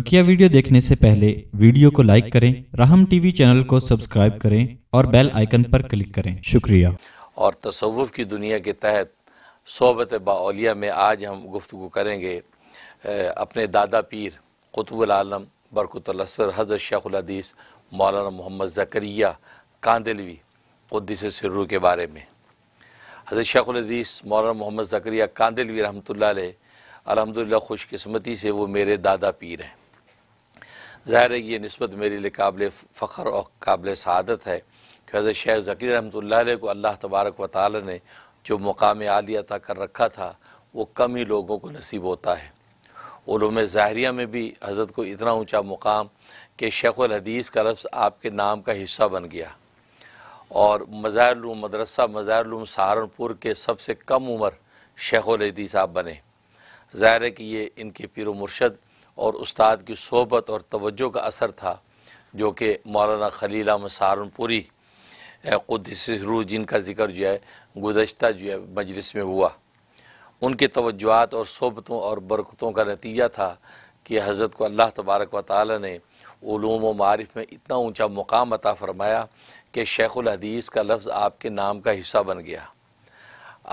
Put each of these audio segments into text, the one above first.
बकिया वीडियो देखने से पहले वीडियो को लाइक करें राहम टीवी चैनल को सब्सक्राइब करें और बेल आइकन पर क्लिक करें शुक्रिया और तसवुफ़ की दुनिया के तहत सोबत बाउलिया में आज हम गुफ्तु करेंगे अपने दादा पीर आलम बरकतलसर हज़रत शेखुलदीस मौलाना मोहम्मद ज़करिया कांदिलवी उद्दीस सिर्रू के बारे में हज़रत शेखुलदीस मौलाना मोहम्मद ज़करिया कांदलवी रहमत ला अलहमदिल्ला खुशकस्मती से वो मेरे दादा पीर हैं ज़ाहिर है ये नस्बत मेरे लिए काबिल फ़ख्र और काबिल सदत है कि हज़रत शेख ज़कीर रहमत को अल्लाह तबारक व ताली ने जो मुकाम आलिया अता कर रखा था वो कम ही लोगों को नसीब होता है उलूम ज़ाहरिया में भी हज़रत को इतना ऊँचा मुकाम कि शेख़लहदीस का लफ्ज़ आपके नाम का हिस्सा बन गया और मज़ारलूम मदरसा मज़ारलूम सहारनपुर के सबसे कम उम्र शेख़लहदीस आप बने ज़ाहिर है कि ये इनके पीर मुर्शद और उस्ताद की सोबत और तवज्जो का असर था जो कि मौलाना खलील अहमद सहारनपुरी जिनका जिक्र जो है गुजशत जो है मजलिस में हुआ उनके तोज्जुआत और सोबतों और बरकतों का नतीजा था कि हज़रत को अल्लाह तबारक व ताली ने ूम व मारफ में इतना ऊँचा मुकाम अता फ़रमाया कि शेख़ुलहदीस का लफ्ज़ आपके नाम का हिस्सा बन गया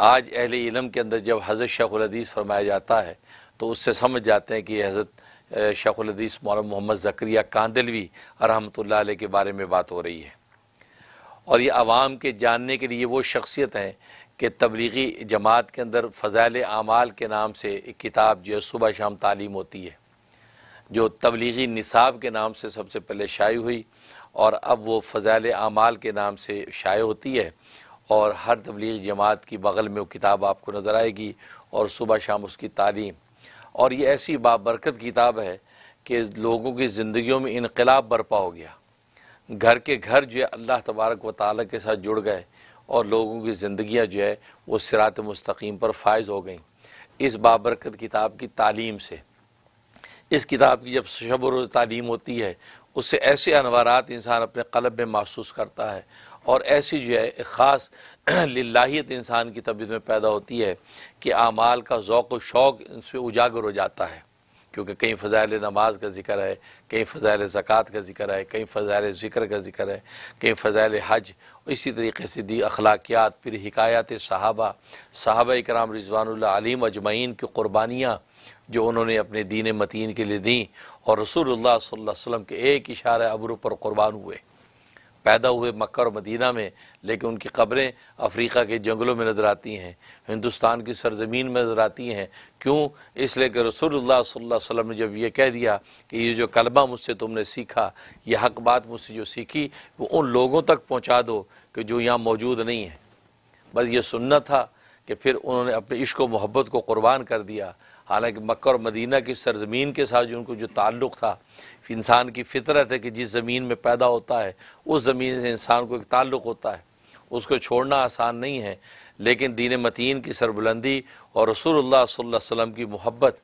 आज अहल इलम के अंदर जब हज़रत शेख़ुलहदीस फरमाया जाता है तो उससे समझ जाते हैं कि हज़रत उदीस मौलाना मोहम्मद ज़क्रिया कांदलवी रहमत ला के बारे में बात हो रही है और ये आवाम के जानने के लिए वो शख्सियत हैं कि तबलीगी जमात के अंदर फ़जाइल आमाल के नाम से एक किताब जो है सुबह शाम तालीम होती है जो तबलीगी निसाब के नाम से सबसे पहले शाये हुई और अब वो फ़जाइल आमाल के नाम से शाये होती है और हर तबलीग जमात की बगल में वो किताब आपको नज़र आएगी और सुबह शाम उसकी तालीम और ये ऐसी बाबरकत किताब है कि लोगों की ज़िंदगियों में इनकलाब बरपा हो गया घर के घर जो है अल्लाह तबारक व ताल के साथ जुड़ गए और लोगों की ज़िंदियाँ जो है वो सिरात मस्तकीम पर फायज़ हो गई इस बाबरकत किताब की तालीम से इस किताब की जब शबर तालीम होती है उससे ऐसे अनवरत इंसान अपने कलब में महसूस करता है और ऐसी जो है एक ख़ास लाहीत इंसान की तबीयत में पैदा होती है कि आमाल का ओक़ व शौक़ इसमें उजागर हो जाता है क्योंकि कई फ़जाइल नमाज का जिक्र है कई फ़जाइल ज़क़़त का जिक्र है कई फ़जाइल ज़िक्र का जिक्र है कई फ़जाइल हज इसी तरीके से दी अखलाकियात फिर हकायात सहाबा साहब कराम रिजवान आलिम अजमैन की क़ुरबानियाँ जो उन्होंने अपने दीन मतीन के लिए दीं और रसूल सल्लम के एक इशारा अबरू पर क़ुरबान हुए पैदा हुए मक्का और मदीना में लेकिन उनकी कब्रें अफ्रीका के जंगलों में नज़र आती हैं हिंदुस्तान की सरजमीन में नज़र आती हैं क्यों इसलिए कि रसोल्ला वसल्लम ने जब यह कह दिया कि ये जो कलमा मुझसे तुमने सीखा ये हक बात मुझसे जो सीखी वो उन लोगों तक पहुँचा दो कि जो यहाँ मौजूद नहीं है बस ये सुनना था कि फिर उन्होंने अपने इश्क मोहब्बत को कुर्बान कर दिया हालांकि मक्का और मदीना की सरजमीन के साथ जो उनको जो ताल्लुक़ था इंसान की फितरत है कि जिस ज़मीन में पैदा होता है उस ज़मीन से इंसान को एक ताल्लुक़ होता है उसको छोड़ना आसान नहीं है लेकिन दीन मतीन की सरबुलंदी और रसूलुल्लाह सल्लल्लाहु अलैहि वसल्लम की मोहब्बत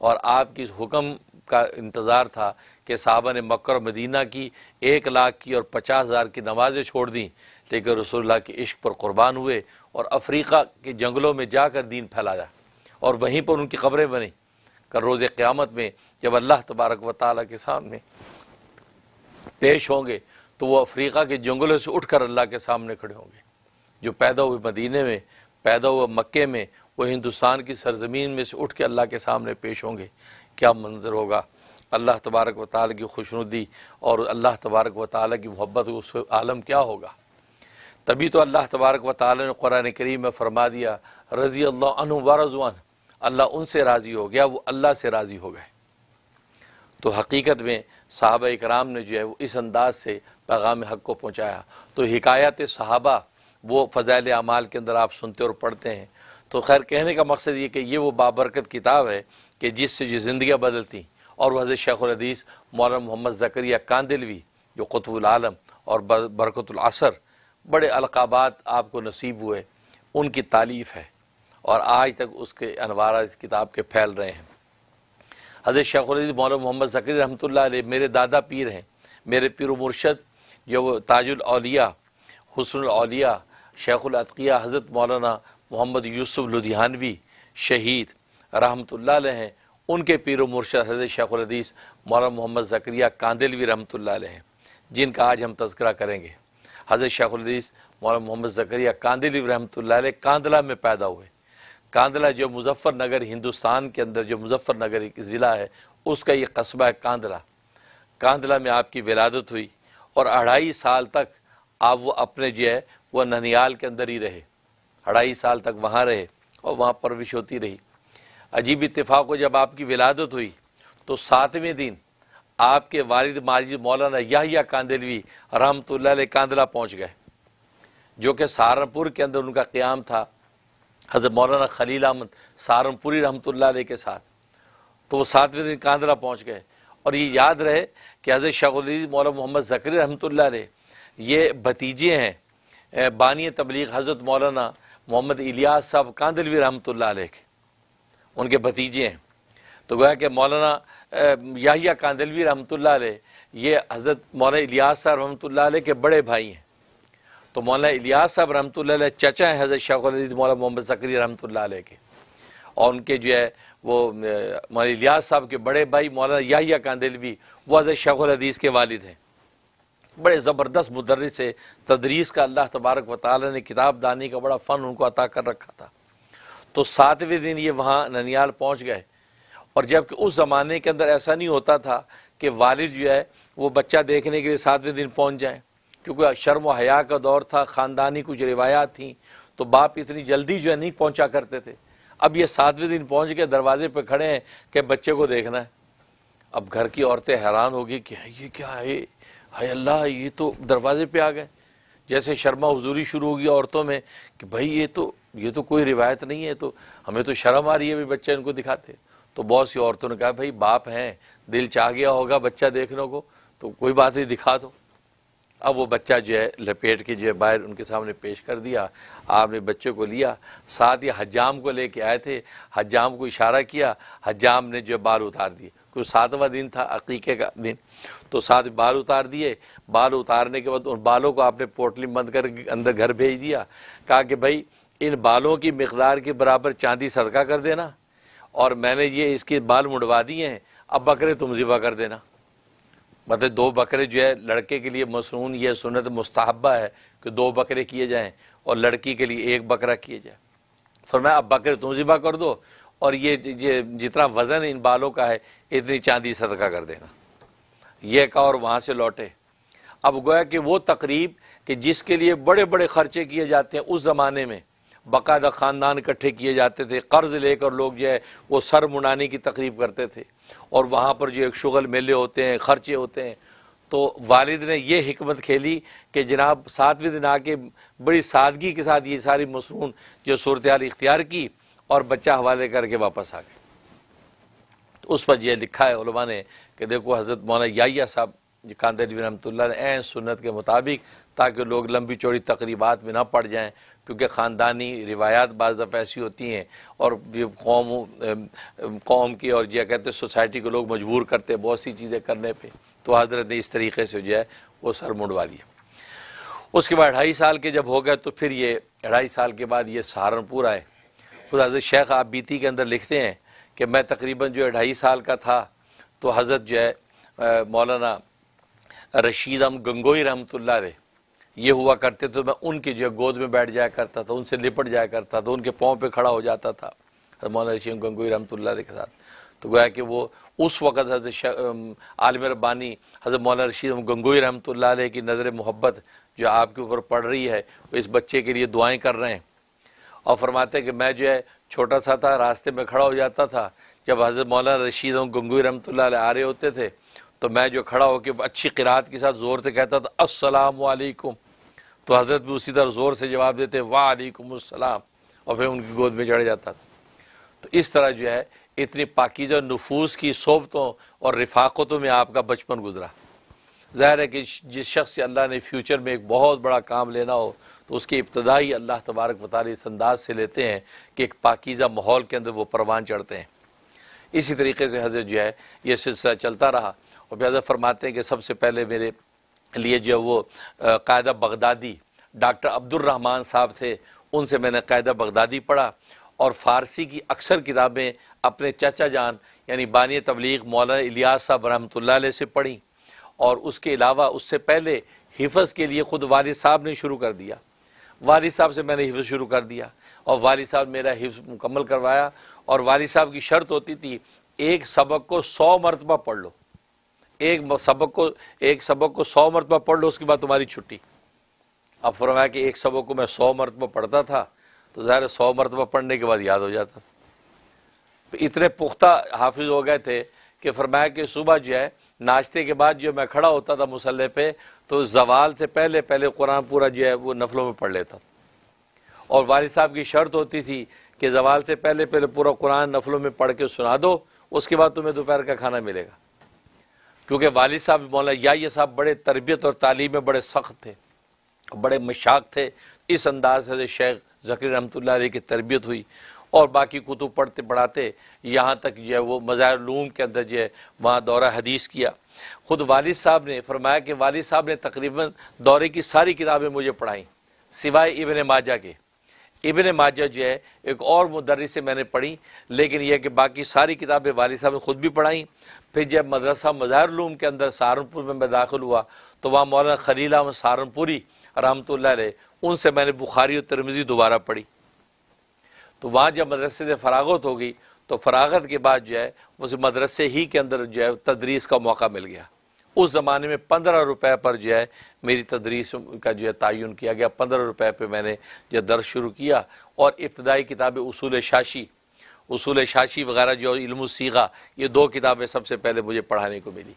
और आपकी हुक्म का इंतज़ार था कि साहबा ने मक् और मदीना की एक लाख की और पचास हज़ार की नमाज़ें छोड़ दी लेकिन रसोल्ला के इश्क पर क़ुरबान हुए और अफ्रीका के जंगलों में जाकर दीन फैलाया और वहीं पर उनकी खबरें बनी कर रोज़ क़्यामत में जब अल्लाह तबारक व ताली के सामने पेश होंगे तो वो अफ्रीका के जंगलों से उठकर अल्लाह के सामने खड़े होंगे जो पैदा हुए मदीने में पैदा हुए मक्के में वो हिंदुस्तान की सरजमीन में से उठ के अल्लाह के सामने पेश होंगे क्या मंजर होगा अल्लाह तबारक व ताली की खुशनुदी और अल्लाह तबारक व ताली की मोहब्बत उस आलम क्या होगा तभी तो अल्लाह तबारक व ताली ने कुरान करीम में फरमा दिया रज़ी अल्लाह अनु व रजवान अल्लाह उनसे राज़ी हो गया वो अल्लाह से राज़ी हो गए तो हकीकत में साहब कराम ने जो है वो इस अंदाज से पैगाम हक को पहुँचाया तो हकायत साहबा वो फ़जाइल अमाल के अंदर आप सुनते और पढ़ते हैं तो खैर कहने का मकसद ये कि ये वो बाबरकत किताब है कि जिससे जो ज़िंदियाँ बदलती और वह उदीस मौलाना मोहम्मद ज़करिया कांदिलवी जो कुतुबालम और बरकतुलसर बड़े अलकाबात आपको नसीब हुए उनकी तालीफ़ है और आज तक उसके अनवारा इस किताब के फैल रहे हैं हजरत शेखुरदी मौल मोहम्मद ज़की रहमत मेरे दादा पीर हैं मेरे पीर मुर्शद जो ताजुलौलिया हसनौलिया शेखुलतकिया हज़रत मौलाना मोहम्मद यूसुफ लुधियानवी शहीद रहमत हैं उनके पीर मुर्शद हजरत शेखुलदीस मौलाना मोहम्मद ज़करिया कांदिलवी रहमत हैं जिनका आज हम तस्करा करेंगे हजरत उदीस मौलाना मोहम्मद ज़करिया कांदिलवी रहमत कांदला में पैदा हुए कांदला जो मुजफ्फरनगर हिंदुस्तान के अंदर जो मुजफ्फरनगर एक ज़िला है उसका ये कस्बा है कांदला कांदला में आपकी विलादत हुई और अढ़ाई साल तक आप वो अपने जो है वह ननियाल के अंदर ही रहे अढ़ाई साल तक वहाँ रहे और वहाँ परविश होती रही अजीब इतफाक़ को जब आपकी विलादत हुई तो सातवें दिन आपके वालिद माजिद मौलाना याहिया कांदिलवी रहमतुल्लाह कांदला पहुँच गए जो कि सहारनपुर के अंदर उनका क़्याम था हज़रत मौलाना खलील अहमद सहारनपुरी रहमतुल्लाह के साथ तो वो सातवें दिन कांदरा पहुँच गए और ये याद रहे कि हज़रत शाहली मौलाना मोहम्मद ज़करी रहमत ने ये भतीजे हैं बानी तबलीग हज़रत मौलाना मोहम्मद इलियास साहब कांदलवी रहमतुल्लाह के उनके भतीजे हैं तो गोया कि मौलाना याहिया कांदलवी रहमतुल्लाह ये हज़रत मौलाना इलियास साहब रहमतुल्लाह के बड़े भाई हैं तो मौलाना इलियास साहब रहमत चचा हैं हज़रत शेख मौलाना मोहम्मद सकरी रहमत के और उनके जो है वो मौलाना इलियास साहब के बड़े भाई मौलाना याहिया कांदेलवी वो हज़रत शेख हदीस के वालिद हैं बड़े ज़बरदस्त मुदरस से तदरीस का अल्लाह तबारक व ताली ने किताब दानी का बड़ा फ़न उनको अता कर रखा था तो सातवें दिन ये वहाँ ननियाल पहुँच गए और जबकि उस ज़माने के अंदर ऐसा नहीं होता था कि वालिद जो है वो बच्चा देखने के लिए सातवें दिन पहुँच जाएँ क्योंकि शर्म व हया का दौर था ख़ानदानी कुछ रिवायात थी तो बाप इतनी जल्दी जो है नहीं पहुँचा करते थे अब ये सातवें दिन पहुँच के दरवाजे पर खड़े हैं कि बच्चे को देखना है अब घर की औरतें हैरान होगी कि ये क्या है हाय अल्लाह ये तो दरवाजे पे आ गए जैसे शर्मा हजूरी शुरू होगी औरतों में कि भाई ये तो ये तो कोई रिवायत नहीं है तो हमें तो शर्म आ रही है भी बच्चे इनको दिखाते तो बहुत सी औरतों ने कहा भाई बाप हैं दिल चाह गया होगा बच्चा देखने को तो कोई बात नहीं दिखा दो अब वो बच्चा जो है लपेट के जो है बाहर उनके सामने पेश कर दिया आपने बच्चे को लिया साथ ही हजाम को लेके आए थे हजाम को इशारा किया हजाम ने जो बाल उतार दिए क्योंकि सातवा दिन था अकीके का दिन तो साथ बाल उतार दिए बाल उतारने के बाद उन बालों को आपने पोटली बंद कर अंदर घर भेज दिया कहा कि भाई इन बालों की मकदार के बराबर चांदी सदका कर देना और मैंने ये इसके बाल मुंडवा दिए हैं अब बकरे तुम ज़िबा कर देना मतलब दो बकरे जो है लड़के के लिए मसनून यह सुनत मुस्तहबा है कि दो बकरे किए जाएँ और लड़की के लिए एक बकरा किए जाए फरमाया अब बकरे तुम ज़िबा कर दो और ये ये जितना वज़न इन बालों का है इतनी चांदी सदका कर देना यह कहा और वहाँ से लौटे अब गोया कि वो तकरीब कि जिसके लिए बड़े बड़े ख़र्चे किए जाते हैं उस ज़माने में बाकायदा ख़ानदान इकट्ठे किए जाते थे कर्ज़ लेकर लोग जो है वो सर मुनाने की तकरीब करते थे और वहाँ पर जो एक शुगल मेले होते हैं खर्चे होते हैं तो वालिद ने यह हमत खेली कि जनाब सातवें दिन आके बड़ी सादगी के साथ ये सारी मसरून जो सूरत हाल इख्तियार की और बच्चा हवाले करके वापस आ गए तो उस पर यह लिखा है ने कि देखो हज़रत मौलाना याया साहब कांदली रहमत ने सुन्नत के मुताबिक ताकि लोग लंबी चौड़ी तकरीबात में ना पड़ जाएँ क्योंकि ख़ानदानी रिवायात बज दफ़ा ऐसी होती हैं और कौम कौम की और यह कहते हैं सोसाइटी को लोग मजबूर करते हैं बहुत सी चीज़ें करने पर तो हजरत ने इस तरीके से जो है वो सर मुंडवा दिया उसके बाद ढाई साल के जब हो गए तो फिर ये अढ़ाई साल के बाद ये सहारनपुर आए खुद हजरत शेख आप बीती के अंदर लिखते हैं कि मैं तकरीबन जो है ढाई साल का था तो हज़रत जो है मौलाना रशीद अम गंगोई रहमत ये हुआ करते थे तो मैं उनके जो गोद में बैठ जाया करता था उनसे लिपट जाया करता था उनके पाँव पे खड़ा हो जाता था मौलाना रशीम गंगोई रहमत के साथ तो गोया कि वो उस वक़्त हजरत आलम रबानी हजरत मौलाना रशीद गंगोई रहमतुल्ला की नज़र मोहब्बत जो आपके ऊपर पड़ रही है वो इस बच्चे के लिए दुआएँ कर रहे हैं और फरमाते हैं कि मैं जो है छोटा सा था रास्ते में खड़ा हो जाता था जब हज़रत मौलाना रशीद गंगोई रहमत आ रहे होते थे तो मैं जो खड़ा होकर अच्छी किरात के साथ ज़ोर से कहता था असलकुम तो हजरत भी उसी तरह ज़ोर से जवाब देते वालेकुमसलाम और फिर उनकी गोद में चढ़ जाता था तो इस तरह जो है इतनी पाकिज़ा नफूस की सोबतों और रिफाकतों में आपका बचपन गुजरा ज़ाहिर है कि जिस शख्स से अल्लाह ने फ्यूचर में एक बहुत बड़ा काम लेना हो तो उसकी इब्तदाई अल्लाह तबारक वाल इस अंदाज से लेते हैं कि एक पाकिज़ा माहौल के अंदर वो परवान चढ़ते हैं इसी तरीके से हजरत जो है ये सिलसिला चलता रहा और लिहाजा फरमाते हैं कि सबसे पहले मेरे लिए जो है वो कायदा बगदादी डॉक्टर अब्दुलरहमान साहब थे उनसे मैंने कायदा बगदादी पढ़ा और फ़ारसी की अक्सर किताबें अपने चचा जान यानी बानी तबलीग मौलाना इलियास साहब रहमत से पढ़ी और उसके अलावा उससे पहले हिफज के लिए ख़ुद वाल साहब ने शुरू कर दिया वाल साहब से मैंने हिफ़ शुरू कर दिया और वालिद साहब मेरा हिफ मुकम्मल करवाया और वालिद साहब की शर्त होती थी एक सबक को सौ मरतबा पढ़ लो एक सबक को एक सबक को सौ मरतबा पढ़ लो उसके बाद तुम्हारी छुट्टी अब फरमाया कि एक सबक को मैं सौ मरतबा पढ़ता था तो ज़ाहिर सौ मरतबा पढ़ने के बाद याद हो जाता था तो इतने पुख्ता हाफिज हो गए थे कि फरमाया कि सुबह जो है नाश्ते के बाद जो मैं खड़ा होता था मुसल्ले पे तो जवाल से पहले पहले कुरान पूरा जो है वो नफलों में पढ़ लेता और वालिद साहब की शर्त होती थी कि जवाल से पहले पहले पूरा कुरान नफलों में पढ़ के सुना दो उसके बाद तुम्हें दोपहर का खाना मिलेगा क्योंकि वाल साहब मौला या साहब बड़े तरबियत और तालीम में बड़े सख्त थे बड़े मशाक थे इस अंदाज से शेख जकीर रहमतुल्ला की तरबियत हुई और बाकी कुतुब पढ़ते पढ़ाते यहाँ तक जो है वो मज़ारूम के अंदर जो है वहाँ दौरा हदीस किया ख़ुद वालिद साहब ने फरमाया कि वालिद साहब ने तकरीबन दौरे की सारी किताबें मुझे पढ़ाई सिवाय इबन माजा के इबन माजा जो है एक और मदरस से मैंने पढ़ी लेकिन यह कि बाकी सारी किताबें वाली साहब ने ख़ुद भी पढ़ाई फिर जब मदरसा मज़ाहरूम के अंदर सहारनपुर में मैं दाखिल हुआ तो वहाँ मौलाना खलील अहमद सहारनपुरी रहमत उनसे मैंने बुखारी और तरमजी दोबारा पढ़ी तो वहाँ जब मदरसे से फरागत हो गई तो फरागत के बाद जो है उस मदरसे ही के अंदर जो है तदरीस का मौका मिल गया उस ज़माने में पंद्रह रुपए पर जो है मेरी तदरीस का जो है तयन किया गया पंद्रह रुपए पर मैंने जो दर्ज शुरू किया और इब्तदाई किताबें उसूल शाशी उसूल शाशी वगैरह जो इल्म सीगा ये दो किताबें सबसे पहले मुझे पढ़ाने को मिली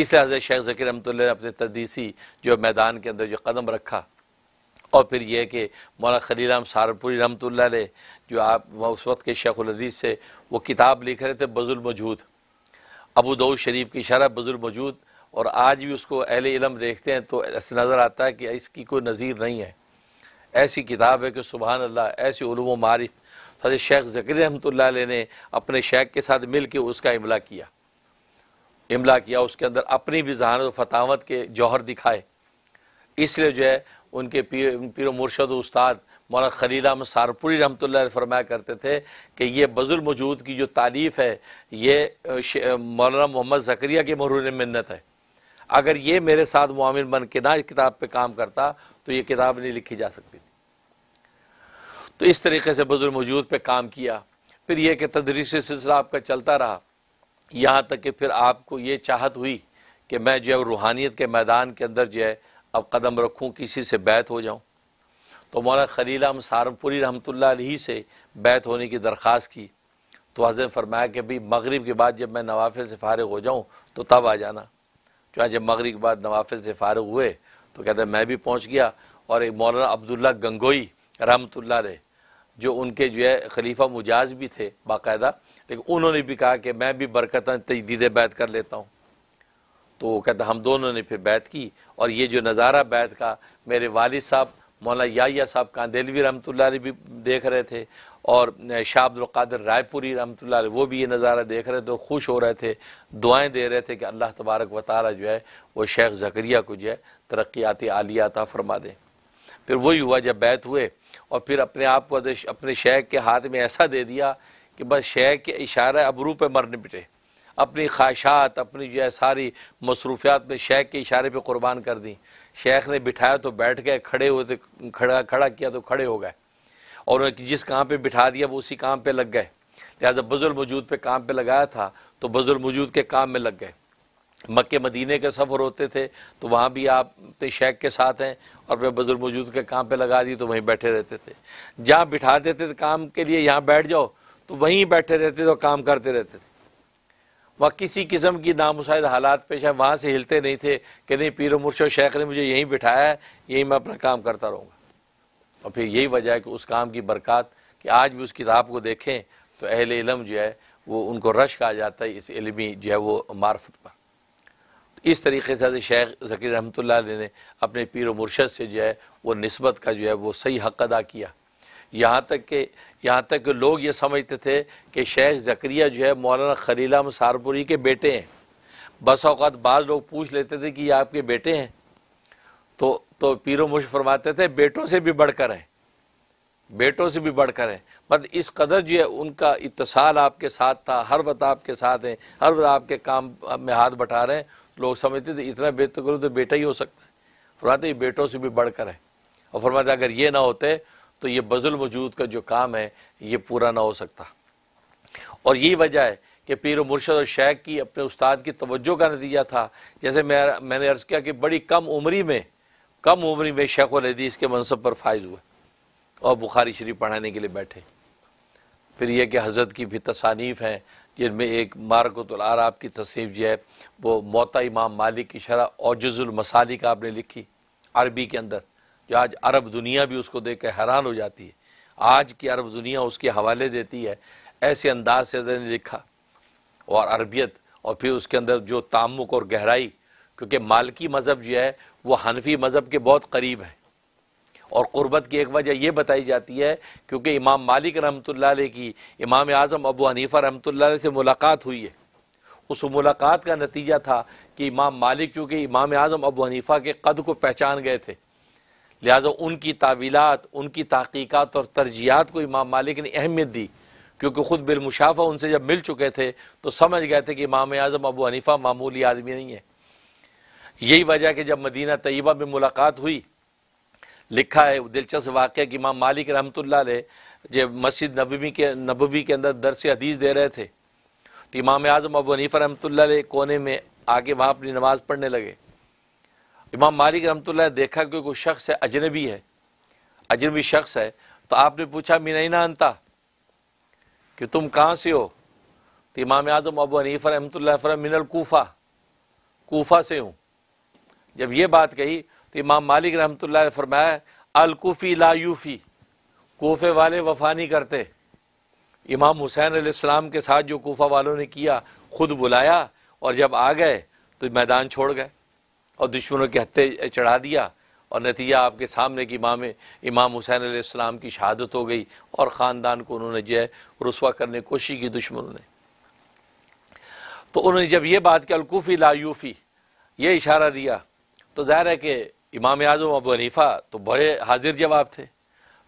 इस लिहाजा शेख जकीर रमत ने अपने तदीसी जो मैदान के अंदर जो कदम रखा और फिर यह कि मौलाना खलीराम सारपुरी रमत ने जो आप उस वक्त के शेख हदीस से वो किताब लिख रहे थे बजुल मजूद अबू दऊ शरीफ की शरह बुजुर्ग मौजूद और आज भी उसको अहल इलम देखते हैं तो ऐसे नज़र आता है कि इसकी कोई नज़ीर नहीं है ऐसी किताब है कि सुबहान अल्लाह ऐसी उलूम मारिफ तो हजरत शेख ज़कर रहमत ने अपने शेख के साथ मिल के उसका इमला किया इमला किया उसके अंदर अपनी भी जहानत फतावत के जौहर दिखाए इसलिए जो है उनके पीर पीर मुर्शद उस्ताद मौलाना खलील अहमद सारपुरी रहमत फरमाया करते थे कि ये बजुल मौजूद की जो तारीफ़ है ये मौलाना मोहम्मद ज़करिया की मरून मन्नत है अगर ये मेरे साथ मामिन बन के ना इस किताब पर काम करता तो ये किताब नहीं लिखी जा सकती थी तो इस तरीके से बजुल मौजूद पर काम किया फिर यह कि तदरीसी सिलसिला आपका चलता रहा यहाँ तक कि फिर आपको ये चाहत हुई कि मैं जो है रूहानियत के मैदान के अंदर जो है अब कदम रखूँ किसी से बैत हो जाऊँ तो मौलाना खलील हम सहारनपुरी रहमतुल्ला से बैत होने की दरख्वास्त की तो हजरत फरमाया कि भाई मगरब के बाद जब मैं नवाफिल से फारग हो जाऊँ तो तब आ जाना क्या जब मगरब के बाद नवाफिल से फारग हुए तो कहते मैं भी पहुँच गया और एक मौलाना अब्दुल्ला गंगोई रहमत ला जो उनके जो है खलीफा मुजाज भी थे बाकायदा लेकिन उन्होंने भी कहा कि मैं भी बरकत तजदीद बैत कर लेता हूँ तो कहता हम दोनों ने फिर बैत की और ये जो नज़ारा बैत का मेरे वालिद साहब मौला याया साहब कांदेलवी रहमत भी देख रहे थे और शाह अब्दुल्कर रायपुरी रहमत वो भी ये नज़ारा देख रहे थे और खुश हो रहे थे दुआएं दे रहे थे कि अल्लाह तबारक तारा जो है वो शेख जकरिया को जो है तरक्याती आलियाता फरमा दें फिर वही हुआ जब बैत हुए और फिर अपने आप को अपने शेख के हाथ में ऐसा दे दिया कि बस शेख के इशारे अबरू पर मरने पिटे अपनी ख्वाहिशात अपनी जो है सारी मसरूफियात में शेख के इशारे पे कुर्बान कर दी शेख ने बिठाया तो बैठ गए खड़े हुए तो खड़ा खड़ा किया तो खड़े हो गए और जिस काम पे बिठा दिया वो उसी काम पे लग गए लिहाजा बजुल मौजूद पे काम पे लगाया था तो बजुल मौजूद के काम में लग गए मक्के मदीने के सफ़र होते थे तो वहाँ भी आप शेख के साथ हैं और फिर बजुल मौजूद के काम पे लगा दी तो वहीं बैठे रहते थे जहाँ बिठा देते थे काम के लिए यहाँ बैठ जाओ तो वहीं बैठे रहते थे और काम करते रहते थे वह किसी किस्म की नामुसाइद हालात पेश है वहाँ से हिलते नहीं थे कि नहीं पीर मुर्शो शेख ने मुझे यहीं बिठाया है यहीं मैं अपना काम करता रहूँगा और फिर यही वजह है कि उस काम की बरक़ात कि आज भी उस किताब को देखें तो अहल इलम जो है वो उनको रश कहा जाता है इस इलमी जो है वो मार्फत पर तो इस तरीके से शेख जकीर रहमत ने अपने पीर मुर्शद से जो है वो नस्बत का जो है वो सही हक अदा किया यहाँ तक के यहाँ तक के लोग ये समझते थे कि शेख जक्रिया जो है मौलाना खलीला मसारपुरी के बेटे हैं बस अवत बाज़ लोग पूछ लेते थे कि ये आपके बेटे हैं तो तो पीरो मुश फरमाते थे बेटों से भी बढ़कर हैं बेटों से भी बढ़कर हैं मतलब इस कदर जो है उनका इतसाल आपके साथ था हर वक्त आपके साथ हैं हर वक्त आपके काम में हाथ बटा रहे हैं लोग समझते थे इतना बेहतर करो तो बेटा ही हो सकता है फरमाते बेटों से भी बढ़कर है और फरमाते अगर ये ना होते तो ये बजुल वजूद का जो काम है ये पूरा ना हो सकता और यही वजह है कि पीर मुर्शद और शेख की अपने उस्ताद की तवज्जो का नतीजा था जैसे मैं मैंने अर्ज़ किया कि बड़ी कम उम्री में कम उम्री में शेख हदीस के मनसब पर फायज हुए और बुखारी शरीफ पढ़ाने के लिए बैठे फिर यह कि हजरत की भी तसानीफ़ हैं जिनमें एक मारकतुलआराब आपकी तसीफ जो है वो मोता इमाम मालिक की शरह औजुलमसालिक आपने लिखी अरबी के अंदर जो आज अरब दुनिया भी उसको देख कर हैरान हो जाती है आज की अरब दुनिया उसके हवाले देती है ऐसे अंदाज से ने लिखा और अरबियत और फिर उसके अंदर जो तामुक और गहराई क्योंकि मालकी मज़हब जो है वो हनफी मज़हब के बहुत करीब है और क़ुरबत की एक वजह यह बताई जाती है क्योंकि इमाम मालिक रहमतुल्लाह अलैह की इमाम आज़म अबू हनीफ़ा रहमतुल्लाह अलैह से मुलाकात हुई है उस मुलाकात का नतीजा था कि इमाम मालिक चूँकि इमाम आज़म अबू हनीफ़ा के कद को पहचान गए थे लिहाजा उनकी तावीलत उनकी तहक़ीक़त और तरजीहत को इमाम मालिक ने अहमियत दी क्योंकि ख़ुद बिलमुशाफा उनसे जब मिल चुके थे तो समझ गए थे कि इमाम आज़म अबू हनीफ़ा मामूली आदमी नहीं है यही वजह कि जब मदीना तयबा में मुलाकात हुई लिखा है दिलचस्प वाक्य कि इमाम मालिक रहमत जब मस्जिद नबवी के नबवी के अंदर दरस हदीस दे रहे थे तो इमाम आज़म अबू हनीफ़ा रहमत कोने में आके वहाँ अपनी नमाज़ पढ़ने लगे इमाम मालिक रमतुल्ला देखा कि कोई शख्स है अजनबी है अजनबी शख्स है तो आपने पूछा मिनैना अंता कि तुम कहाँ से हो तो इमाम आजम अबू हनीफ़ रहमतुल्ला फरम मिनल कोफ़ा कोफ़ा से हूँ जब ये बात कही तो इमाम मालिक रहमतुल्ला ने फरमाया अलकूफ़ी लायूफ़ी कोफ़े वाले वफा नहीं करते इमाम हुसैन आसमाम के साथ जो कोफ़ा वालों ने किया ख़ुद बुलाया और जब आ गए तो मैदान छोड़ गए और दुश्मनों के हत्थे चढ़ा दिया और नतीजा आपके सामने की इमाम इमाम हुसैन आसमाम की शहादत हो गई और ख़ानदान को उन्होंने जो है रसवा करने की कोशिश की दुश्मनों ने तो उन्होंने जब ये बात की अलकूफ़ी लायूफ़ी ये इशारा दिया तो ज़ाहिर है कि इमाम आजम अबू हनीफ़ा तो बड़े हाजिर जवाब थे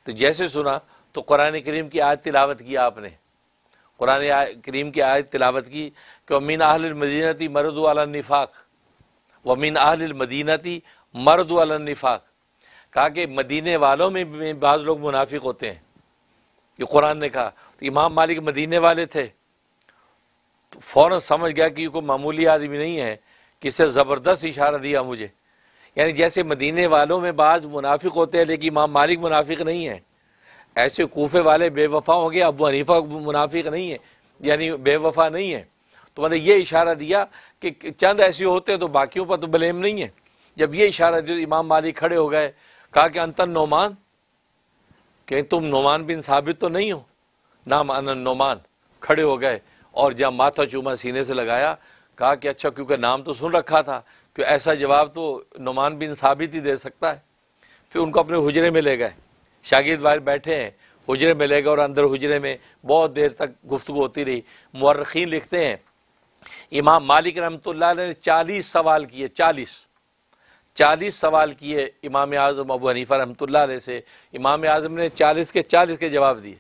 तो जैसे सुना तो कुरान करीम की आयत तिलावत की आपने कुरान करीम की आयत तिलावत की कि अमीन आहल मदीनती मरदू अला निफाक़ वमिन आहिल थी मर्द अलनिफाक कहा कि मदीने वालों में भी बाज़ लोग मुनाफिक होते हैं ये कुरान ने कहा तो इमाम मालिक मदीने वाले थे तो फ़ौर समझ गया कि ये कोई मामूली आदमी नहीं है कि ज़बरदस्त इशारा दिया मुझे यानी जैसे मदीने वालों में बाज़ मुनाफिक होते हैं लेकिन इमाम मालिक मुनाफिक नहीं है ऐसे कोफे वाले बेवफा होंगे अबू हनीफा मुनाफिक नहीं है यानी बेवफा नहीं है तो मैंने ये इशारा दिया कि चंद ऐसे होते हैं तो बाकियों पर तो ब्लेम नहीं है जब ये इशारा जो इमाम मालिक खड़े हो गए कहा कि अंतन नोमान कहीं तुम नोमान बिन साबित तो नहीं हो नाम अनन नोमान खड़े हो गए और जब माथा चूमा सीने से लगाया कहा कि अच्छा क्योंकि नाम तो सुन रखा था कि ऐसा जवाब तो नुमान बिन साबित ही दे सकता है फिर उनको अपने हुजरे में ले गए शागिर्द भाई बैठे हैं हुजरे में ले गए और अंदर हुजरे में बहुत देर तक गुफ्तु होती रही मर्रखीन लिखते हैं इमाम मालिक रमत ने चालीस सवाल किए चालीस चालीस सवाल किए इमाम आज़म अबू हनीफ़ा रमत से इमाम आज़म ने चालीस के चालीस के जवाब दिए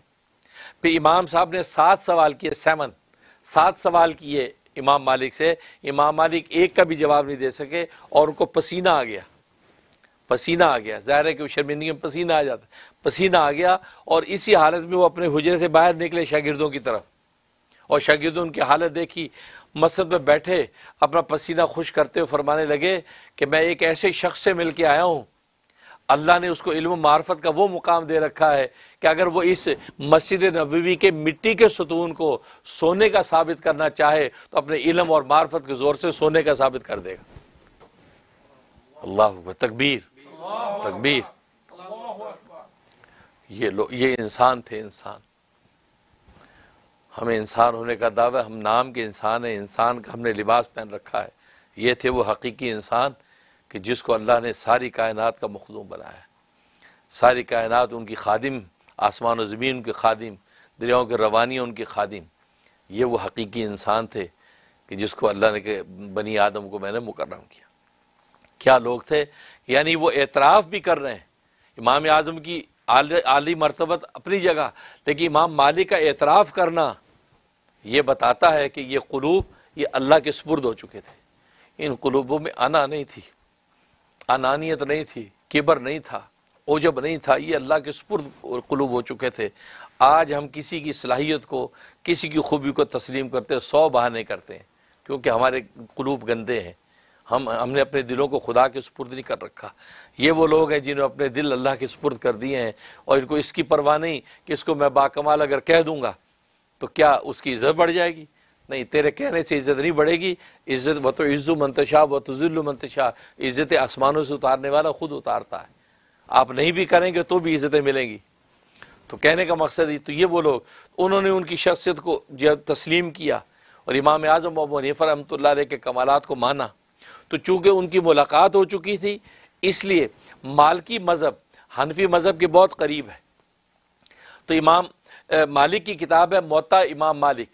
फिर इमाम साहब ने सात सवाल किए सेवन सात सवाल किए इमाम मालिक से इमाम मालिक एक का भी जवाब नहीं दे सके और उनको पसीना आ गया पसीना आ गया ज़ाहिर है कि शर्मिंदगी में पसीना आ जाता पसीना आ गया और इसी हालत में वो अपने हुजरे से बाहर निकले शागिर्दों की तरफ और शागिर्द उनकी हालत देखी मस्जिद में बैठे अपना पसीना खुश करते हुए फरमाने लगे कि मैं एक ऐसे शख्स से मिल के आया हूँ अल्लाह ने उसको इल्म मार्फत का वो मुकाम दे रखा है कि अगर वो इस मस्जिद नबवी के मिट्टी के सतून को सोने का साबित करना चाहे तो अपने इलम और मार्फत के ज़ोर से सोने का साबित कर देगा अल्लाह तकबीर तकबीर ये लो ये इंसान थे इंसान हमें इंसान होने का दावा हम नाम के इंसान हैं इंसान का हमने लिबास पहन रखा है ये थे वो हकीकी इंसान कि जिसको अल्लाह ने सारी कायनात का मखदूम बनाया सारी कायनात उनकी खादिम आसमान और ज़मीन उनके खादिम दरियाओं के रवानी उनके खादिम ये वो हकीकी इंसान थे कि जिसको अल्लाह ने के बनी आदम को मैंने मुकर्रम किया क्या लोग थे यानी वो एतराफ़ भी कर रहे हैं इमाम आज़म की आली, आली मरतबत अपनी जगह लेकिन इमाम मालिक का एतराफ़ करना ये बताता है कि ये क़लूब ये अल्लाह के स्पुर्द हो चुके थे इन क़लूबों में अना नहीं थी अनानियत नहीं थी किबर नहीं था ओजब नहीं था ये अल्लाह के स्पुर्द कलूब हो चुके थे आज हम किसी की सलाहियत को किसी की खूबी को तस्लीम करते सौ बहाने करते हैं क्योंकि हमारे कलूब गंदे हैं हम हमने अपने दिलों को खुदा के स्पुर्द नहीं कर रखा ये वो लोग हैं जिन्होंने अपने दिल अल्लाह के स्पुर्द कर दिए हैं और इनको इसकी परवाह नहीं कि इसको मैं बाकमाल अगर कह दूँगा तो क्या उसकी इज्जत बढ़ जाएगी नहीं तेरे कहने से इज्जत नहीं बढ़ेगी इज्जत व तो इज़्ज़ु मंतशा व तजिल्लु तो मंतशा इज़्ज़त आसमानों से उतारने वाला खुद उतारता है आप नहीं भी करेंगे तो भी इज़्ज़तें मिलेंगी तो कहने का मकसद ही तो ये वो लोग उन्होंने उनकी शख्सियत को जब तस्लीम किया और इमाम आजम अबू रहमत रमत के कमालत को माना तो चूँकि उनकी मुलाकात हो चुकी थी इसलिए मालकी मज़हब हनफी मज़हब के बहुत करीब है तो इमाम मालिक की किताब है मोता इमाम मालिक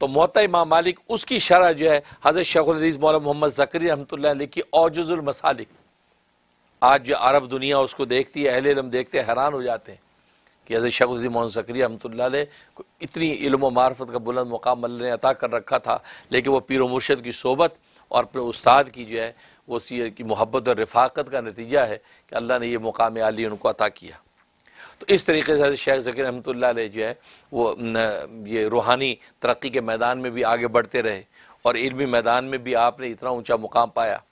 तो मोता इमाम मालिक उसकी शरह जो है हज़रत शेखुलदीज़ मौल मोहम्मद ज़करी रहमत की औजुजुलमसालिक आज जो अरब दुनिया उसको देखती है अहल इलम देखते हैं हैरान हो जाते हैं कि हज़रत शेखुलदीन मोहम्मद ज़करी रहमत को इतनी व मार्फत का बुलंद मकाम ने अता कर रखा था लेकिन वह पीर मुर्शद की सोबत और अपने उस्ताद की जो है वो सी की मोहब्बत और रफाकत का नतीजा है कि अल्लाह ने यह मकाम आली उनको अता किया तो इस तरीके से शेख जकीर रहमत जो है वो ये रूहानी तरक्की के मैदान में भी आगे बढ़ते रहे और इलमी मैदान में भी आपने इतना ऊँचा मुकाम पाया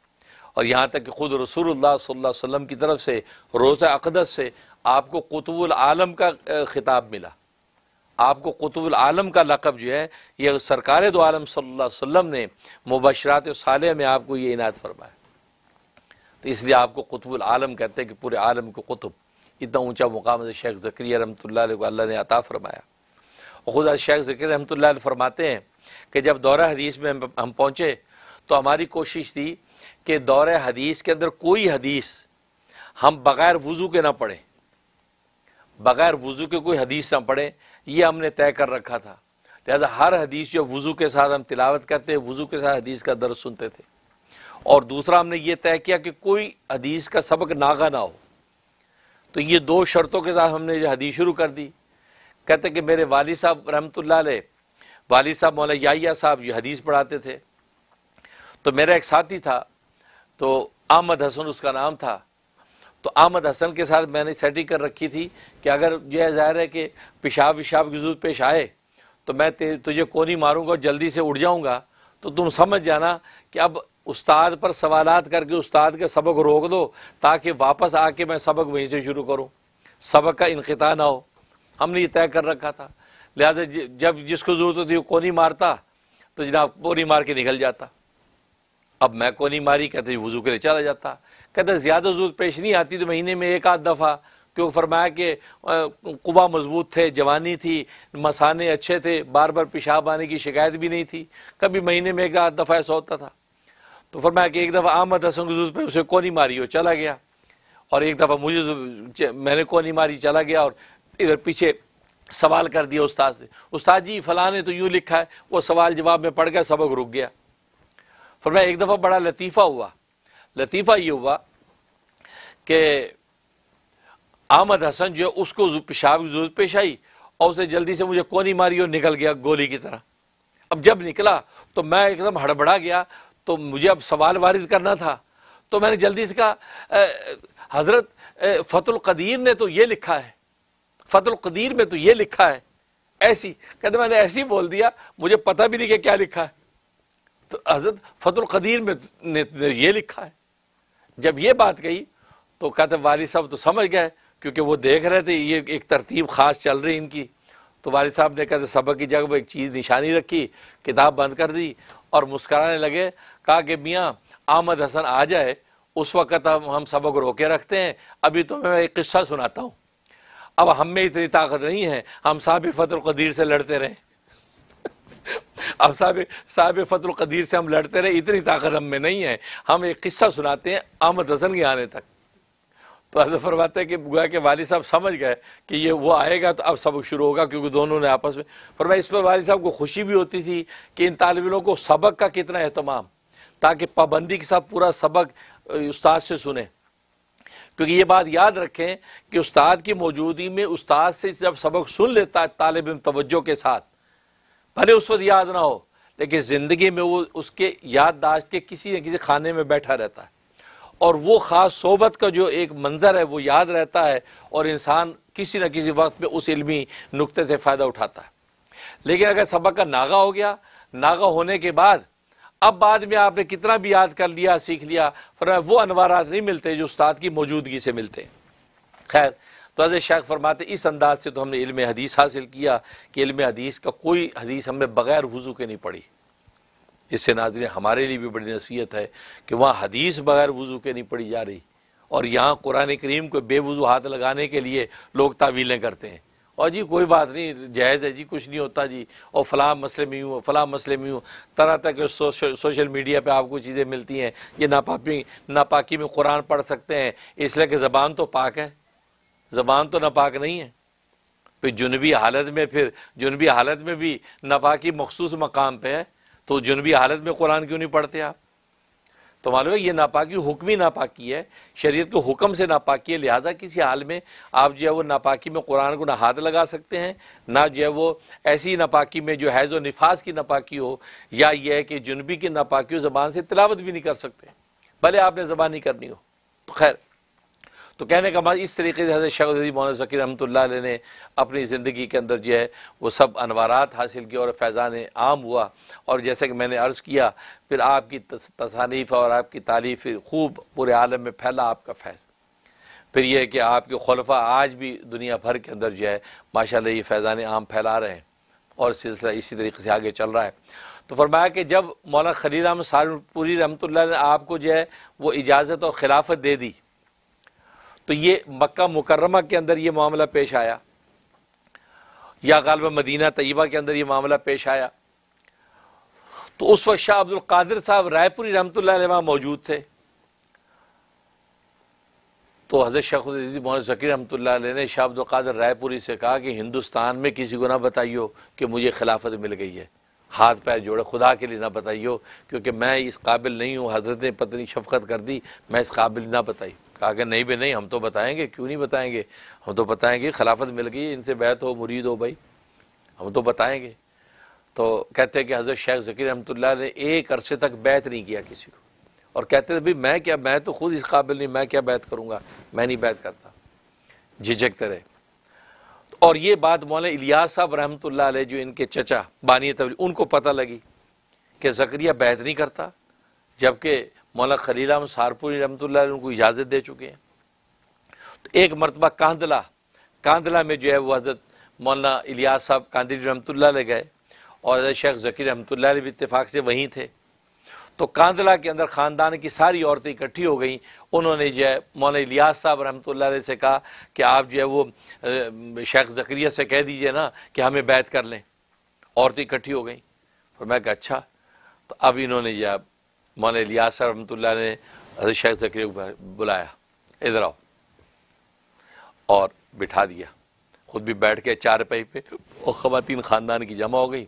और यहाँ तक कि खुद रसूलुल्लाह सल्लल्लाहु अलैहि वसल्लम की तरफ से रोज़ अकदस से आपको कुतुबुल आलम का खिताब मिला आपको कुतुबुल आलम का लकब जो है ये सरकार दो आलम सल्ला वसम ने मुबशरात साल में आपको ये इनायत फरमाया तो इसलिए आपको कुतुबुल आलम कहते हैं कि पूरे आलम को कुतुब इतना ऊँचा मुकाम तो शेख ज़क्रिया रमत को अल्लाह ने अता फ़रमाया और ख़ुद शेख ज़क्र रमत फरमाते हैं कि जब दौर हदीस में हम पहुँचे तो हमारी कोशिश थी कि दौर हदीस के अंदर कोई हदीस हम बग़ैर वज़ू के ना पढ़ें बग़ैर वज़ू के कोई हदीस ना पढ़ें यह हमने तय कर रखा था लिहाजा हर हदीस जो वज़ू के साथ हम तिलावत करते वज़ू के साथ हदीस का दर्द सुनते थे और दूसरा हमने ये तय किया कि कोई हदीस का सबक नागा ना हो तो ये दो शर्तों के साथ हमने ये हदीस शुरू कर दी कहते कि मेरे वाली साहब रहमतुल्ला वाली साहब मौला याया साहब ये हदीस पढ़ाते थे तो मेरा एक साथी था तो आमद हसन उसका नाम था तो आमद हसन के साथ मैंने सेटिंग कर रखी थी कि अगर यह जाहिर है कि पेशाब विशाब की जरूरत पेश आए तो मैं तुझे कोनी मारूंगा जल्दी से उड़ जाऊंगा तो तुम समझ जाना कि अब उस्ताद पर सवालात करके उस्ताद के सबक रोक दो ताकि वापस आके मैं सबक वहीं से शुरू करूँ सबक का इनखिता ना हो हमने ये तय कर रखा था लिहाजा जब जिसको ज़रूरत होती वो कोनी मारता तो जनाब कोनी मार के निकल जाता अब मैं कोनी मारी कहते वज़ू के लिए चला जाता कहते ज़्यादा ज़रूरत पेश नहीं आती तो महीने में एक आध दफ़ा क्यों फरमाया कि कुबा मजबूत थे जवानी थी मसाने अच्छे थे बार बार पेशाब आने की शिकायत भी नहीं थी कभी महीने में एक आध दफ़ा ऐसा होता था तो फरमाया कि एक दफ़ा आमद हसन गुजूस पे उसे कोनी मारी और चला गया और एक दफ़ा मुझे मैंने कोनी मारी चला गया और इधर पीछे सवाल कर दिया उस्ताद से उस्ताद जी फला ने तो यूँ लिखा है वो सवाल जवाब में पड़ गया सबक रुक गया फरमाया एक दफ़ा बड़ा लतीफ़ा हुआ लतीफ़ा ये हुआ कि आमद हसन जो है उसको पेशाब की जरूरत पेश आई और उसे जल्दी से मुझे कोनी मारी और निकल गया गोली की तरह अब जब निकला तो मैं एकदम हड़बड़ा गया तो मुझे अब सवाल वारिद करना था तो मैंने जल्दी से कहा हज़रत फ़तुल्क़दीर ने तो ये लिखा है कदीर में तो ये लिखा है ऐसी कहते मैंने ऐसे ही बोल दिया मुझे पता भी नहीं कि क्या लिखा है तो हज़रत फ़तुल्क़दीर में ने, ने ये लिखा है जब ये बात कही तो कहते वाली साहब तो समझ गए क्योंकि वो देख रहे थे ये एक तरतीब ख़ास चल रही इनकी तो वाल साहब ने कहते सबक की जगह पर एक चीज़ निशानी रखी किताब बंद कर दी और मुस्कराने लगे कहा कि मियाँ आमद हसन आ जाए उस वक़्त हम हम सबक रोके रखते हैं अभी तो मैं एक किस्सा सुनाता हूँ अब हम में इतनी ताकत नहीं है हम साहब फतल कदीर से लड़ते रहें अब साहब साहब फतल कदीर से हम लड़ते रहे इतनी ताकत हम में नहीं है हम एक किस्सा सुनाते हैं आमद हसन के आने तक तो हजरत फरमाते हैं कि गोया के वाली साहब समझ गए कि ये वो आएगा तो अब सबक शुरू होगा क्योंकि दोनों ने आपस में फरमाया इस पर वाली साहब को खुशी भी होती थी कि इन तालबिलों को सबक का कितना अहतमाम ताकि पाबंदी के साथ पूरा सबक उस्ताद से सुने क्योंकि ये बात याद रखें कि उस्ताद की मौजूदगी में उस्ताद से जब सबक सुन लेता है तालब तवज्जो के साथ भले उस वक्त याद ना हो लेकिन ज़िंदगी में वो उसके याददाश्त के किसी न किसी खाने में बैठा रहता है और वो ख़ास सोबत का जो एक मंज़र है वो याद रहता है और इंसान किसी न किसी वक्त में उस इलमी नुक़े से फ़ायदा उठाता है लेकिन अगर सबक का नागा हो गया नागा होने के बाद अब बाद में आपने कितना भी याद कर लिया सीख लिया फरमाया वो अनवारात नहीं मिलते जो उस्ताद की मौजूदगी से मिलते खैर तो अज शेख फरमाते इस अंदाज से तो हमने इल्म हदीस हासिल किया कि इल्म हदीस का कोई हदीस हमने बग़ैर वज़ू के नहीं पढ़ी इससे नाजरें हमारे लिए भी बड़ी नसीहत है कि वहाँ हदीस बग़ैर वज़ू के नहीं पढ़ी जा रही और यहाँ कुरान करीम को बेवज़ू हाथ लगाने के लिए लोग तावीलें करते हैं और जी कोई बात नहीं जायज़ है जी कुछ नहीं होता जी और फलाम मसले में हूँ फला मसले में हूँ तरह तरह के सोशल सोशल मीडिया पे आपको चीज़ें मिलती हैं ये नापाकी नापाकी में कुरान पढ़ सकते हैं इसलिए कि ज़बान तो पाक है ज़बान तो नापाक नहीं है फिर जुनबी हालत में फिर जुनबी हालत में भी नापाकी मखसूस मकाम पर है तो जुनबी हालत में कुरान क्यों नहीं पढ़ते आप तो मालूम है ये नापाकी हुक्मी नापाकी है शरीयत को हुक्म से नापाकी है लिहाजा किसी हाल में आप जो है वो नापाकी में कुरान को ना हाथ लगा सकते हैं ना जो है वो ऐसी नापाकी में जो हैज़ व नफाज की नापाकी हो या यह है कि जुनबी की नापाकी हो ज़बान से तिलावत भी नहीं कर सकते भले आपने ज़बान नहीं करनी हो तो खैर तो कहने का मतलब इस तरीके से हजरत शाह मौलाना ज़कीर रहमतुल्लाह ने अपनी ज़िंदगी के अंदर जो है वो सब अनवारात हासिल किए और फैज़ान आम हुआ और जैसे कि मैंने अर्ज़ किया फिर आपकी तसानीफ और आपकी तारीफ़ खूब पूरे आलम में फैला आपका फैज़ फिर यह कि आपके खलफा आज भी दुनिया भर के अंदर जो है माशा ये फैज़ान आम फैला रहे हैं और सिलसिला इसी तरीके से आगे चल रहा है तो फरमाया कि जब मौलाना खलील अहमद सारूरपुरी रहमत ने आपको जो है वो इजाज़त और खिलाफत दे दी तो ये मक्का मुकर्रमा के अंदर ये मामला पेश आया या गालब मदीना तयबा के अंदर ये मामला पेश आया तो उस वक्त शाह अब्दुल कादिर साहब रायपुरी रहमत मौजूद थे तो हज़रत शेख मोहन ज़कीर रहमत ने शाह अब्दुल कादिर रायपुरी से कहा कि हिंदुस्तान में किसी को ना बताइयो कि मुझे खिलाफत मिल गई है हाथ पैर जोड़े खुदा के लिए ना बताइयो क्योंकि मैं इस काबिल नहीं हूँ हजरत ने पत्नी शफकत कर दी मैं इस काबिल ना बताई कहा कि नहीं भाई नहीं हम तो बताएंगे क्यों नहीं बताएंगे हम तो बताएंगे खिलाफत मिल गई इनसे बैत हो मुरीद हो भाई हम तो बताएंगे तो कहते हैं कि हज़रत शेख जकीर रहमतुल्लाह ने एक अरसे तक बैत नहीं किया किसी को और कहते थे भाई मैं क्या मैं तो खुद इस काबिल नहीं मैं क्या बैत करूँगा मैं नहीं बैत करता झिझकते रहे और ये बात मौलाना इलिया साहब रहमत जो इनके चचा बानिय तबली उनको पता लगी कि जकरिया बैत नहीं करता जबकि मौला खलील अहमद सारपुरी रमतुल्ला उनको इजाज़त दे चुके हैं तो एक मरतबा कांदला कांदला में जो है वो हज़रत मौलाना इलियास साहब कांदिल रमतुल्ला ले गए और हज़रत शेख ज़कीर रमतुल्ला भी इतफाक़ से वहीं थे तो कांदला के अंदर ख़ानदान की सारी औरतें इकट्ठी हो गई उन्होंने जो है मौलाना इलियास साहब लाई से कहा कि आप जो है वो शेख ज़करिया से कह दीजिए ना कि हमें बैत कर लें औरतें इकट्ठी हो गई फिर मैं कहा अच्छा तो अब इन्होंने जो मौलाना लियास रहमत ने हजरत शेख जक्रिया को बुलाया इधर आओ और बिठा दिया खुद भी बैठ के चार पाई पे और ख़वान ख़ानदान की जमा हो गई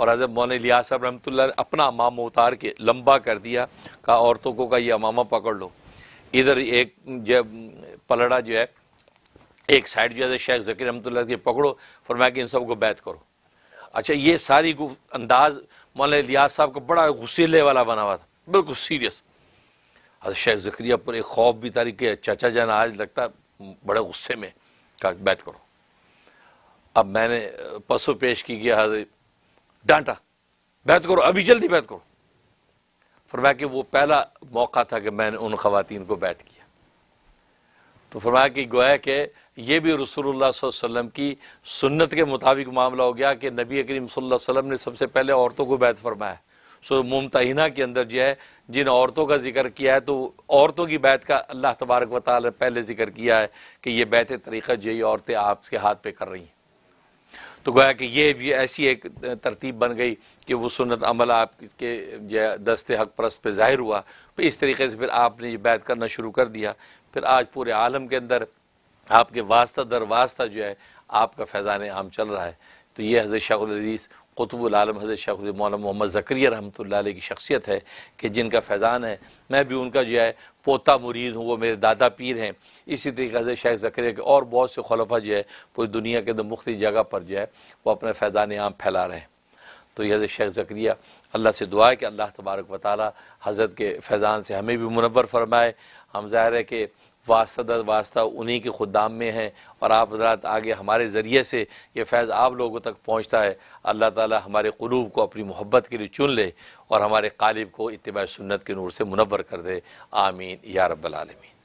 और हजरत लिया साहब रहमत ने अपना अमामा उतार के लंबा कर दिया कहा औरतों को का ये अमामा पकड़ लो इधर एक जब पलड़ा जो है एक साइड जो है शेख जकीर रमत के पकड़ो फरमाया कि इन सबको बैत करो अच्छा ये सारी अंदाज़ मौलाना लिया साहब का बड़ा गुस्से वाला बना हुआ था बिल्कुल सीरियस अरे शेख जक्रिया पर एक खौफ भी तारीख के चाचा जान आज लगता बड़े गुस्से में कहा बैत करो अब मैंने पशु पेश की गया हजर डांटा बैत करो अभी जल्दी बैत करो फरमाया कि वो पहला मौका था कि मैंने उन खातन को बैत किया तो फरमाया कि गोया के ये भी रसूलुल्लाह वसल्लम की सुन्नत के मुताबिक मामला हो गया कि नबी करीम वसल्लम ने सबसे पहले औरतों को बैत फरमाया सो मुमतना के अंदर जो है जिन औरतों का जिक्र किया है तो औरतों की बैत का अल्लाह तबारक वाल पहले जिक्र किया है कि ये बैत तरीक़ा जो ये औरतें आपके हाथ पे कर रही हैं तो गोया कि ये भी ऐसी एक तरतीब बन गई कि वह सुनत अमल आपके जो दस्ते हक परस्त पर ज़ाहिर हुआ तो इस तरीके से फिर आपने ये बैत करना शुरू कर दिया फिर आज पूरे आलम के अंदर आपके वास्ता दर वास्ता जो है आपका फैज़ान आम चल रहा है तो ये हज़रत शाह आलम हज़रत शेख मौलाना मोहम्मद ज़क्रिया रहमत की शख्सियत है कि जिनका फैज़ान है मैं भी उनका जो है पोता मुरीद हूँ वो मेरे दादा पीर हैं इसी तरीके से शेख ज़क्रिया के और बहुत से खलफा जो है पूरी दुनिया के अंदर मुख्त जगह पर जो है वो अपने फैज़ान आम फैला रहे हैं तो यह हज़रत शेख ज़क्रिया अल्लाह से दुआ है कि अल्लाह तबारक वाली हज़रत के फैज़ान से हमें भी मुनवर फरमाए हम ज़ाहिर है कि वास्ता दर वास्ता उन्हीं के खुदाम में है और आप हजरात आगे हमारे ज़रिए से ये फैज़ आप लोगों तक पहुँचता है अल्लाह ताला हमारे क़लूब को अपनी मोहब्बत के लिए चुन ले और हमारे कालिब को इतबा सुन्नत के नूर से मुनवर कर दे आमीन या रब्बालमीन